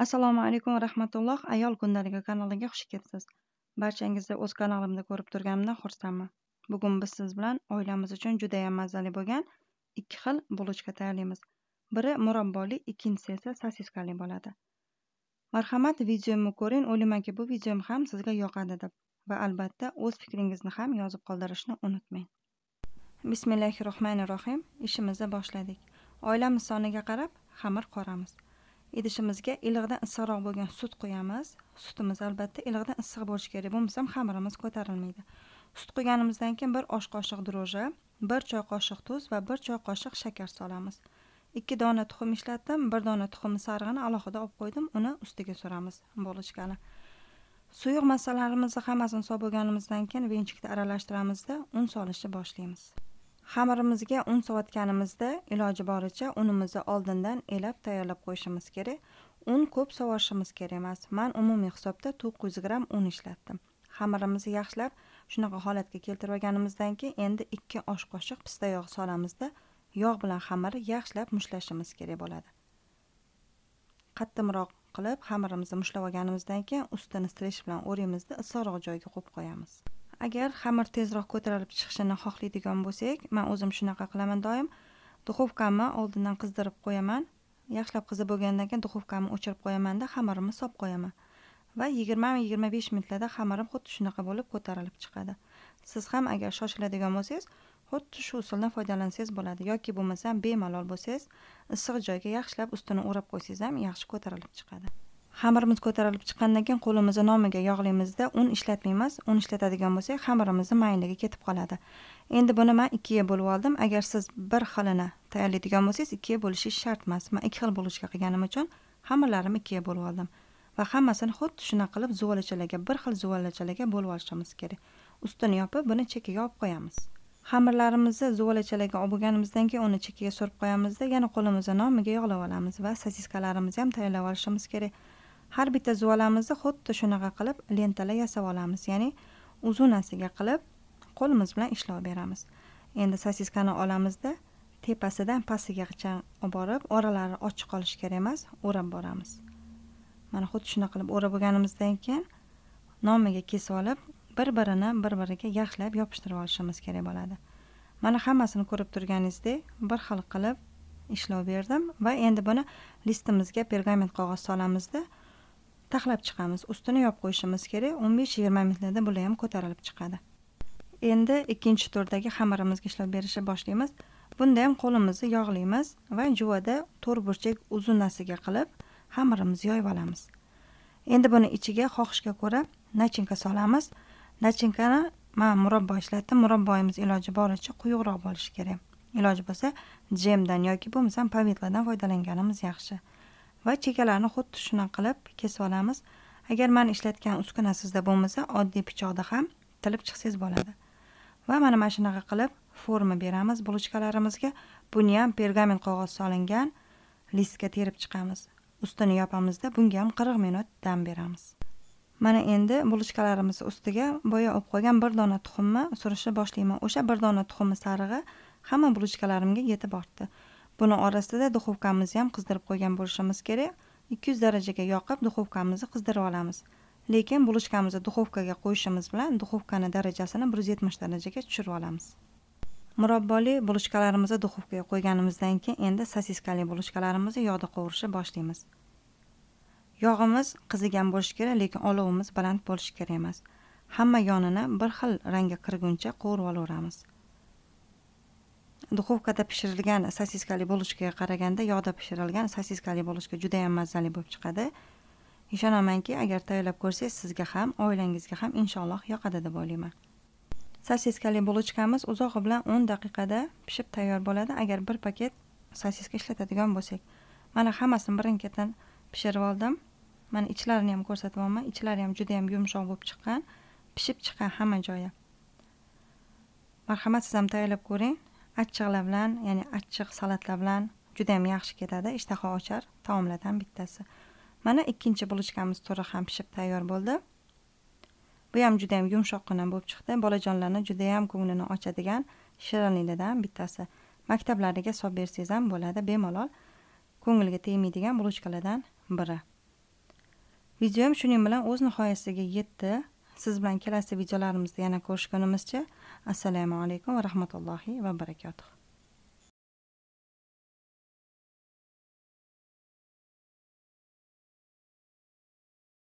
assalomu alaykum rahmatulloh ayol kundaligi kanaliga xush kelibsiz barchangizni o'z kanalimda ko'rib turganimdan xursandman bugun biz siz bilan oilamiz uchun judayam mazali bo'lgan ikki xil bulochka tayyorlaymiz biri murabboli ikkinchisi esa sosiskali bo'ladi marhamat videomni ko'ring o'ylaymanki bu videom ham sizga yoqadi deb va albatta o'z fikringizni ham yozib qoldirishni unutmang bismillahi rohmanir rohim ishimizni boshladik oilamiz soniga qarab xamir qoramiz idishimizga ilig'idan issiqroq bo'lgan sut quyamiz sutimiz albatta ilig'idan issiq bo'lishi kerak bo'lmasa xamirimiz ko'tarilmaydi sut quyganimizdan keyin bir osh qoshiq dro'ja bir choy qoshiq tuz va bir choy qoshiq shakar solamiz ikki dona tuxum ishlatdim bir dona tuxumni sarig'ini alohida olib qo'ydim uni ustiga suramiz bo'lishkani suyuq massalarimizni hammasini solib bo'lganimizdan keyin venchikda aralashtiramizda un solishni boshlaymiz xamirimizga un sovitganimizda iloji boricha unimizni oldindan elab tayyorlab qo'yishimiz kerak un ko'p sovurishimiz kerak emas man umumiy hisobda to'qqiz yuz gramm un ishlatdim xamirimizni yaxshilab shunaqa holatga keltirib olganimizdan keyin endi ikki osh qoshiq pista yog' solamizda yog' bilan xamirni yaxshilab mushtlashimiz kerak bo'ladi qattimroq qilib xamirimizni mushlab olganimizdan keyin ustini stresh bilan o'raymizda issiqroq joyga qo'yib qo'yamiz agar xamir tezroq ko'tarilib chiqishini xohlaydigan bo'lsak man o'zim shunaqa qilaman doim duxovkamni oldindan qizdirib qo'yaman yaxshilab qizib bo'lgandan keyin duxovkamni o'chirib qo'yamanda xamirimni solib qo'yaman va yigirma yigirma besh minutlarda xamirim xuddi shunaqa bo'lib ko'tarilib chiqadi siz ham agar shoshiladigan bo'lsangiz xuddi shu usuldan foydalansangiz bo'ladi yoki bo'lmasam bemalol bo'lsangiz issiq joyga yaxshilab ustini o'rab qo'ysangiz ham yaxshi ko'tarilib chiqadi xamirimiz ko'tarilib chiqqandan keyin qo'limizni nomiga yog'laymizda un ishlatmaymiz un ishlatadigan bo'lsak xamirimizni mayinligi ketib qoladi endi buni man ikkiga bo'lib oldim agar siz bir xilini tayyorlaydigan bo'lsangiz ikkiga bo'lishi shart emas man ikki xil bo'lishga qilganim uchun xamirlarimni ikkiga bo'lib oldim va hammasini xuddi shunaqa qilib zuvalachalarga bir xil zuvalachalarga bo'lib olishimiz kerak ustini yopib buni chekkaga olib qo'yamiz xamirlarimizni zuvalachalarga olib bo'lganimizdan keyin uni chekkaga surib qo'yamizda yana qo'limizni nomiga yog'lab olamiz va sosiskalarimizni ham tayyorlab olishimiz kerak har bitta zuvalamizni xuddi shunaqa qilib lentalar yasab olamiz ya'ni uzunasiga qilib qo'limiz bilan ishlov beramiz endi sosiskani olamizda tepasidan pastigacha olib borib oralari ochiq qolishi kerak emas o'rab boramiz mana xuddi shunaqa qilib o'rab bo'lganimizdan keyin nomiga kesib olib bir birini bir biriga yaxshilab yopishtirib olishimiz kerak bo'ladi mana hammasini ko'rib turganingizdek bir xil qilib ishlov berdim va endi buni listimizga pergament qog'oz solamizda taxlab chiqamiz ustini yopib qo'yishimiz kerak 15-20 minutlarda bular ham ko'tarilib chiqadi endi ikkinchi turdagi xamirimizga ishlov berishni boshlaymiz bunda ham qo'limizni yog'laymiz va juvada to'rtburchak uzunasiga qilib xamirimizni yoyib olamiz endi buni ichiga xohishga ko'ra nachinka solamiz nachinkani man murabbo ishlatdim murabboyimiz iloji boricha quyuqroq bo'lishi kerak iloji bo'lsa jemdan yoki bo'lmasam pometladan foydalanganimiz yaxshi va chekalarni xuddi shunaqa qilib kesib olamiz agar man ishlatgan uskuna sizda bo'lmasa oddiy pichoqda ham tilib chiqsangiz bo'ladi va mana mana shunaqa qilib forma beramiz bulochkalarimizga buni ham pergament qog'oz solingan listga terib chiqamiz ustini yopamizda bunga ham 40 minut dam beramiz mana endi bulochkalarimiz ustiga boya olib qo'ygan bir dona tuxumni surishni boshlayman o'sha bir dona tuxumni sarig'i hamma bulochkalarimga yetib ortdi buni orasida duxovkamizni ham qizdirib qo'ygan bo'lishimiz kerak 200 darajaga yoqib duxovkamizni qizdirib olamiz lekin bulochkamizni duxovkaga qo'yishimiz bilan duxovkani darajasini 170 darajaga tushirib olamiz murabboli bulochkalarimizni duxovkaga qo'yganimizdan keyin endi sosiskali bulochkalarimizni yog'da qovurishni boshlaymiz yog'imiz qizigan bo'lishi kerak lekin olovimiz baland bo'lishi kerak emas hamma yonini bir xil rangga kirguncha qovurib olaveramiz duxovkada pishirilgan sosiskali bulochkaga qaraganda yog'da pishirilgan sosiskali bulochka juda yam mazali bo'lib chiqadi ishonamanki agar tayyorlab ko'rsangiz sizga ham oilangizga ham inshaalloh yoqadi deb o'ylayman sosiskali bulochkamiz uzog'i bilan o'n daqiqada pishib tayyor bo'ladi agar bir paket sosiska ishlatadigan bo'lsak mana hammasini birin ketin pishirib oldim mana ichlarini ham ko'rsatyapman ichlari ham juda yam yumshoq bo'lib chiqqan pishib chiqqan hamma joyi marhamat siz ham tayyorlab ko'ring achchiqlar bilan ya'ni achchiq salatlar bilan juda yam yaxshi ketadi ishtaha ochar taomlardan bittasi mana ikkinchi bulochkamiz turi ham pishib tayyor bo'ldi bu ham juda yam yumshoqqina bo'lib chiqdi bolajonlarni juda yam ko'nglini ochadigan shirinliklardan bittasi maktablariga solib bersangiz ham bo'ladi bemalol ko'ngilga tegmaydigan bulochkalardan biri videom shuning bilan o'z nihoyasiga yetdi siz bilan kelasi videolarimizda yana ko'rishgunimizcha assalomu alaykum va rahmatullohi va barakatuh